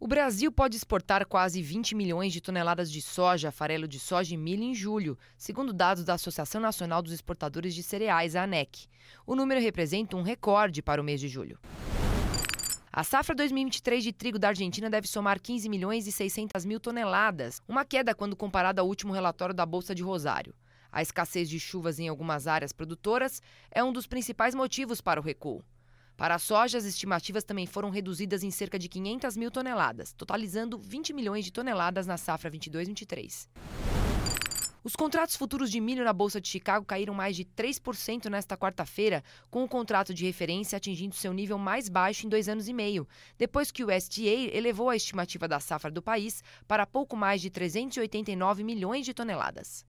O Brasil pode exportar quase 20 milhões de toneladas de soja, farelo de soja e milho em julho, segundo dados da Associação Nacional dos Exportadores de Cereais, a ANEC. O número representa um recorde para o mês de julho. A safra 2023 de trigo da Argentina deve somar 15 milhões e 600 mil toneladas, uma queda quando comparada ao último relatório da Bolsa de Rosário. A escassez de chuvas em algumas áreas produtoras é um dos principais motivos para o recuo. Para a soja, as estimativas também foram reduzidas em cerca de 500 mil toneladas, totalizando 20 milhões de toneladas na safra 22-23. Os contratos futuros de milho na Bolsa de Chicago caíram mais de 3% nesta quarta-feira, com o contrato de referência atingindo seu nível mais baixo em dois anos e meio, depois que o USDA elevou a estimativa da safra do país para pouco mais de 389 milhões de toneladas.